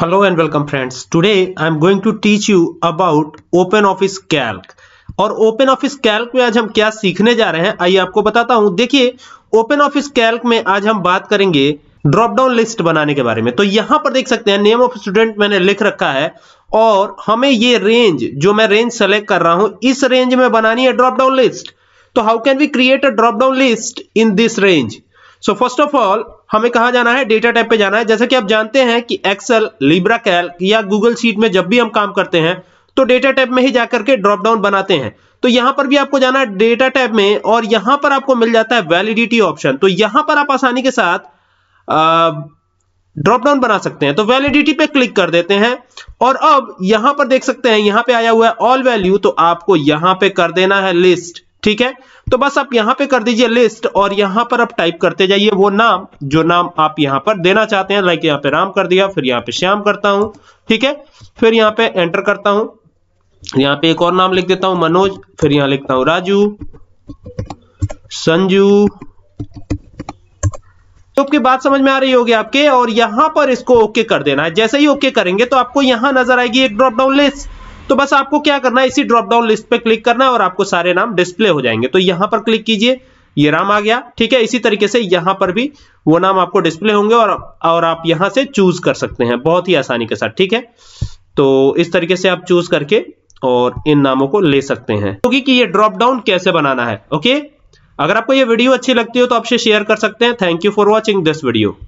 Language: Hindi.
Hello and welcome friends. Today I am going to teach you about office Calc. और ओपन ऑफिस कैल्क में आज हम क्या सीखने जा रहे हैं आइए आपको बताता हूं देखिए ओपन ऑफिस कैल्क में आज हम बात करेंगे ड्रॉप डाउन लिस्ट बनाने के बारे में तो यहां पर देख सकते हैं नेम ऑफ स्टूडेंट मैंने लिख रखा है और हमें ये रेंज जो मैं रेंज सेलेक्ट कर रहा हूं इस रेंज में बनानी है ड्रॉप डाउन लिस्ट तो how can we create a drop down list in this range so first of all हमें कहा जाना है डेटा टाइप पे जाना है जैसा कि आप जानते हैं कि एक्सेल लिब्रा कैल या गूगल शीट में जब भी हम काम करते हैं तो डेटा टाइप में ही जाकर के ड्रॉप डाउन बनाते हैं तो यहां पर भी आपको जाना है डेटा टाइप में और यहां पर आपको मिल जाता है वैलिडिटी ऑप्शन तो यहां पर आप आसानी के साथ ड्रॉप डाउन बना सकते हैं तो वैलिडिटी पे क्लिक कर देते हैं और अब यहां पर देख सकते हैं यहां पे आया हुआ है ऑल वैल्यू तो आपको यहां पे कर देना है लिस्ट ठीक है तो बस आप यहां पे कर दीजिए लिस्ट और यहां पर आप टाइप करते जाइए वो नाम जो नाम आप यहां पर देना चाहते हैं लाइक यहां पे राम कर दिया फिर यहां पे श्याम करता हूं ठीक है फिर यहां पे एंटर करता हूं यहां पे एक और नाम लिख देता हूं मनोज फिर यहां लिखता हूं राजू संजू तो आपकी बात समझ में आ रही होगी आपके और यहां पर इसको ओके कर देना है जैसे ही ओके करेंगे तो आपको यहां नजर आएगी एक ड्रॉप डाउन लिस्ट तो बस आपको क्या करना है इसी ड्रॉप डाउन लिस्ट पे क्लिक करना है और आपको सारे नाम डिस्प्ले हो जाएंगे तो यहां पर क्लिक कीजिए ये राम आ गया ठीक है इसी तरीके से यहां पर भी वो नाम आपको डिस्प्ले होंगे और और आप यहां से चूज कर सकते हैं बहुत ही आसानी के साथ ठीक है तो इस तरीके से आप चूज करके और इन नामों को ले सकते हैं क्योंकि तो कि ये ड्रॉप डाउन कैसे बनाना है ओके अगर आपको ये वीडियो अच्छी लगती हो तो आपसे शेयर कर सकते हैं thank you for watching this video